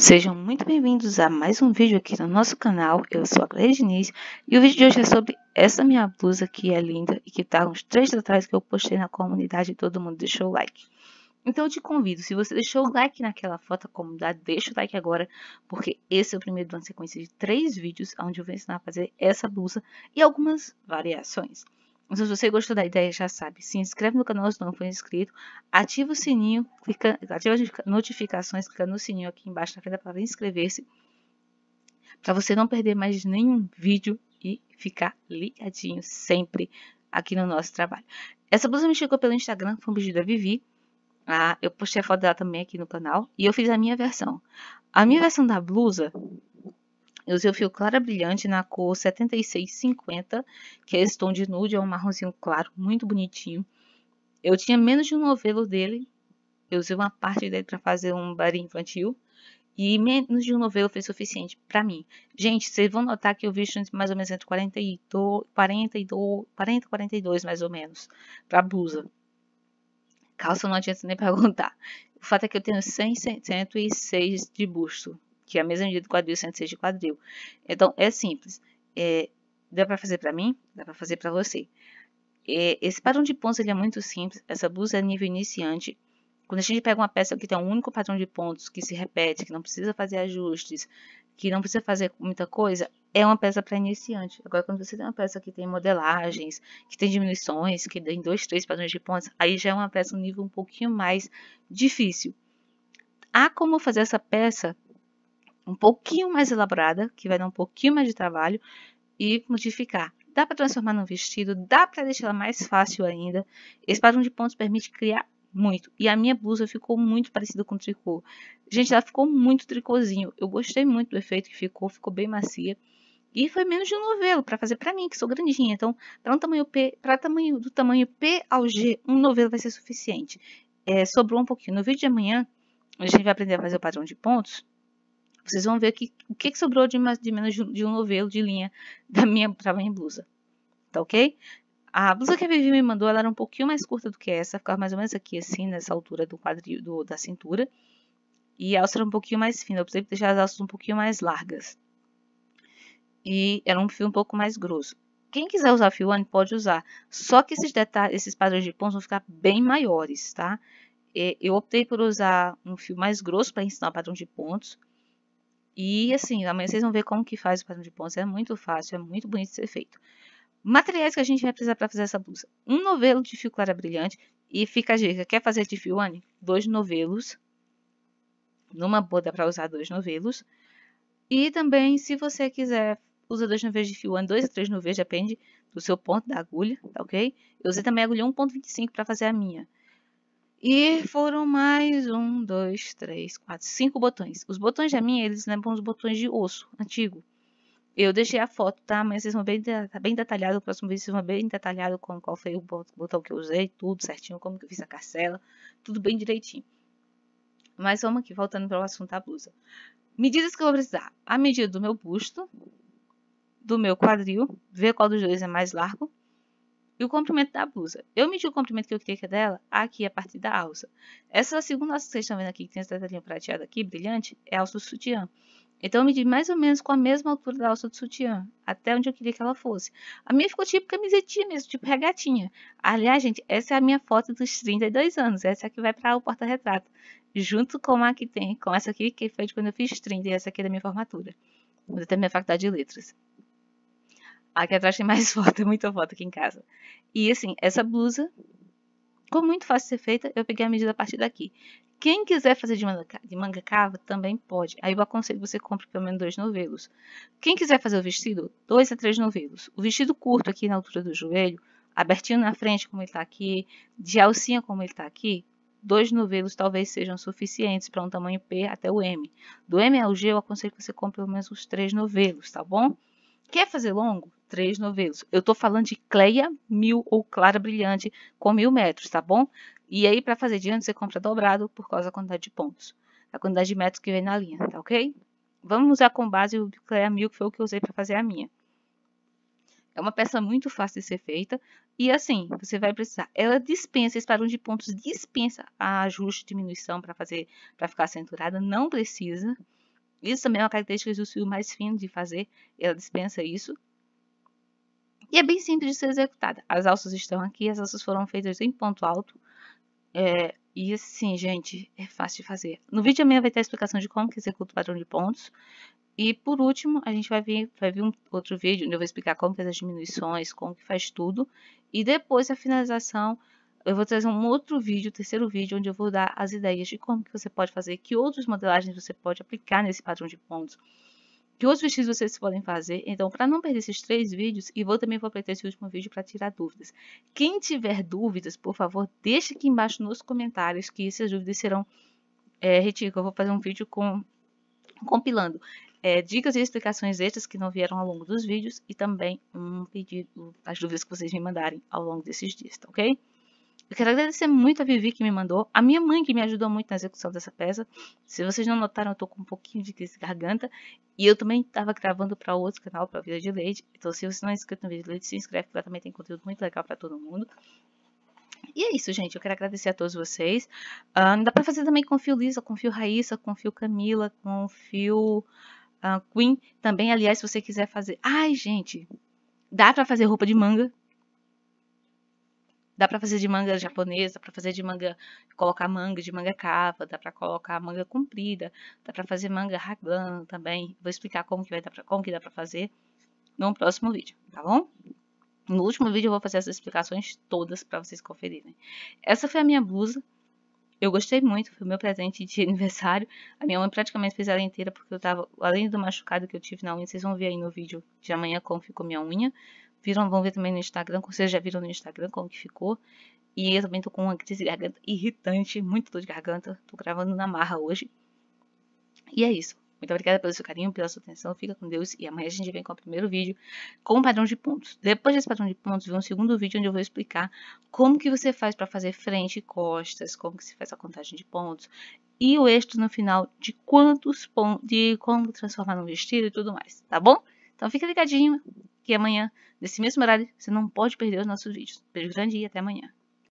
Sejam muito bem-vindos a mais um vídeo aqui no nosso canal, eu sou a Cleide Diniz e o vídeo de hoje é sobre essa minha blusa que é linda e que tá uns três dias atrás que eu postei na comunidade e todo mundo deixou o like. Então eu te convido, se você deixou o like naquela foto da comunidade, deixa o like agora, porque esse é o primeiro de uma sequência de três vídeos onde eu vou ensinar a fazer essa blusa e algumas variações. Então, se você gostou da ideia, já sabe. Se inscreve no canal se não for inscrito. Ativa o sininho, clica, ativa as notificações, clica no sininho aqui embaixo na frente da palavra inscrever-se. Para você não perder mais nenhum vídeo e ficar ligadinho sempre aqui no nosso trabalho. Essa blusa me chegou pelo Instagram, foi um pedido da Vivi. Ah, eu postei a foto dela também aqui no canal e eu fiz a minha versão. A minha versão da blusa eu usei o fio Clara Brilhante na cor 7650, que é esse tom de nude, é um marronzinho claro, muito bonitinho. Eu tinha menos de um novelo dele, eu usei uma parte dele para fazer um barinho infantil. E menos de um novelo foi suficiente para mim. Gente, vocês vão notar que eu visto mais ou menos entre 42, 42, 40 e 42, mais ou menos, para blusa. Calça não adianta nem perguntar. O fato é que eu tenho 100, 106 de busto que é a mesma medida do quadril, 106 de quadril. Então, é simples. É, dá para fazer para mim? Dá para fazer para você. É, esse padrão de pontos ele é muito simples. Essa blusa é nível iniciante. Quando a gente pega uma peça que tem um único padrão de pontos, que se repete, que não precisa fazer ajustes, que não precisa fazer muita coisa, é uma peça para iniciante. Agora, quando você tem uma peça que tem modelagens, que tem diminuições, que tem dois, três padrões de pontos, aí já é uma peça um nível um pouquinho mais difícil. Há como fazer essa peça um pouquinho mais elaborada, que vai dar um pouquinho mais de trabalho, e modificar. Dá para transformar num vestido, dá para deixar ela mais fácil ainda. Esse padrão de pontos permite criar muito. E a minha blusa ficou muito parecida com o tricô. Gente, ela ficou muito tricôzinho. Eu gostei muito do efeito que ficou, ficou bem macia. E foi menos de um novelo para fazer para mim, que sou grandinha. Então, para um tamanho P, para tamanho do tamanho P ao G, um novelo vai ser suficiente. É, sobrou um pouquinho. No vídeo de amanhã, a gente vai aprender a fazer o padrão de pontos vocês vão ver que, o que, sobrou de, mais, de menos de um novelo de linha da minha, pra minha blusa. Tá ok? A blusa que a Vivi me mandou, ela era um pouquinho mais curta do que essa, ficava mais ou menos aqui assim, nessa altura do quadril, do, da cintura. E a alça era um pouquinho mais fina, eu precisei deixar as alças um pouquinho mais largas. E era um fio um pouco mais grosso. Quem quiser usar fio one pode usar, só que esses detalhes, esses padrões de pontos vão ficar bem maiores, tá? Eu optei por usar um fio mais grosso para ensinar o padrão de pontos, e assim, amanhã vocês vão ver como que faz o padrão de pontos. É muito fácil, é muito bonito de ser feito. Materiais que a gente vai precisar para fazer essa blusa. Um novelo de fio clara brilhante. E fica a dica, quer fazer de fio Anne? Dois novelos. Numa boa dá para usar dois novelos. E também, se você quiser, usa dois novelos de fio Anne, dois a três novelos, depende do seu ponto da agulha, tá ok? Eu usei também a agulha 1.25 para fazer a minha. E foram mais um, dois, três, quatro, cinco botões. Os botões da minha, eles lembram os botões de osso antigo. Eu deixei a foto, tá? Mas vocês vão bem, tá, tá bem detalhado. O próximo vídeo vocês vão bem detalhado com qual foi o botão que eu usei, tudo certinho, como que eu fiz a carcela, tudo bem direitinho. Mas vamos aqui, voltando para o assunto da blusa. Medidas que eu vou precisar. A medida do meu busto, do meu quadril, ver qual dos dois é mais largo e o comprimento da blusa. Eu medi o comprimento que eu queria que é dela aqui, a partir da alça. Essa é segunda alça que vocês estão vendo aqui, que tem essa detalhinha prateada aqui, brilhante, é a alça do sutiã. Então, eu medi mais ou menos com a mesma altura da alça do sutiã, até onde eu queria que ela fosse. A minha ficou tipo camisetinha mesmo, tipo regatinha. Aliás, gente, essa é a minha foto dos 32 anos. Essa é aqui vai para o porta-retrato, junto com a que tem, com essa aqui, que foi de quando eu fiz 30, e essa aqui é da minha formatura, da minha faculdade de letras. Aqui atrás tem mais foto, muita foto aqui em casa. E assim, essa blusa ficou muito fácil de ser feita, eu peguei a medida a partir daqui. Quem quiser fazer de manga, de manga cava, também pode. Aí eu aconselho que você compre pelo menos dois novelos. Quem quiser fazer o vestido, dois a três novelos. O vestido curto aqui na altura do joelho, abertinho na frente, como ele tá aqui, de alcinha, como ele tá aqui, dois novelos talvez sejam suficientes para um tamanho P até o M. Do M ao G, eu aconselho que você compre pelo menos os três novelos, tá bom? Quer fazer longo? Três novelos. Eu estou falando de Cleia Mil ou Clara Brilhante com mil metros, tá bom? E aí, para fazer diante, você compra dobrado por causa da quantidade de pontos, a quantidade de metros que vem na linha, tá ok? Vamos usar com base o Cleia Mil, que foi o que eu usei para fazer a minha. É uma peça muito fácil de ser feita. E assim, você vai precisar. Ela dispensa esse padrão de pontos, dispensa ajuste, diminuição para fazer, para ficar cinturada. Não precisa. Isso também é uma característica do fio mais fino de fazer, ela dispensa isso. E é bem simples de ser executada. As alças estão aqui, as alças foram feitas em ponto alto. É, e assim, gente, é fácil de fazer. No vídeo também vai ter a explicação de como que executa o padrão de pontos. E por último, a gente vai ver vai ver um outro vídeo onde eu vou explicar como que as diminuições, como que faz tudo. E depois a finalização eu vou trazer um outro vídeo, terceiro vídeo, onde eu vou dar as ideias de como que você pode fazer, que outras modelagens você pode aplicar nesse padrão de pontos, que outros vestidos vocês podem fazer. Então, para não perder esses três vídeos, e vou também vou aproveitar esse último vídeo para tirar dúvidas. Quem tiver dúvidas, por favor, deixe aqui embaixo nos comentários que essas dúvidas serão é, retidas. Eu vou fazer um vídeo com compilando é, dicas e explicações extras que não vieram ao longo dos vídeos e também um pedido, as dúvidas que vocês me mandarem ao longo desses dias, tá ok? Eu quero agradecer muito a Vivi que me mandou, a minha mãe que me ajudou muito na execução dessa peça. Se vocês não notaram, eu tô com um pouquinho de crise de garganta. E eu também estava gravando para outro canal, para Vida de Leite. Então, se você não é inscrito no Vida de Leite, se inscreve, que lá também tem conteúdo muito legal para todo mundo. E é isso, gente. Eu quero agradecer a todos vocês. Uh, dá para fazer também com o Fio Lisa, com o Fio Raíssa, com o Fio Camila, com o Fio uh, Queen. Também, aliás, se você quiser fazer... Ai, gente, dá para fazer roupa de manga Dá para fazer de manga japonesa, dá para fazer de manga, colocar manga de manga cava, dá para colocar manga comprida, dá para fazer manga raglan também. Vou explicar como que vai dar pra, como que dá para fazer no próximo vídeo, tá bom? No último vídeo eu vou fazer essas explicações todas para vocês conferirem. Essa foi a minha blusa. Eu gostei muito, foi o meu presente de aniversário. A minha mãe praticamente fez ela inteira porque eu tava, além do machucado que eu tive na unha, vocês vão ver aí no vídeo de amanhã como ficou minha unha. Viram, vão ver também no Instagram, vocês já viram no Instagram como que ficou. E eu também tô com uma crise de garganta irritante, muito dor de garganta. Tô gravando na marra hoje. E é isso. Muito obrigada pelo seu carinho, pela sua atenção. Fica com Deus. E amanhã a gente vem com o primeiro vídeo com o padrão de pontos. Depois desse padrão de pontos, vem um segundo vídeo onde eu vou explicar como que você faz para fazer frente e costas, como que se faz a contagem de pontos e o êxito no final de quantos pontos, de como transformar num vestido e tudo mais, tá bom? Então fica ligadinho que amanhã, nesse mesmo horário, você não pode perder os nossos vídeos. Beijo grande e até amanhã.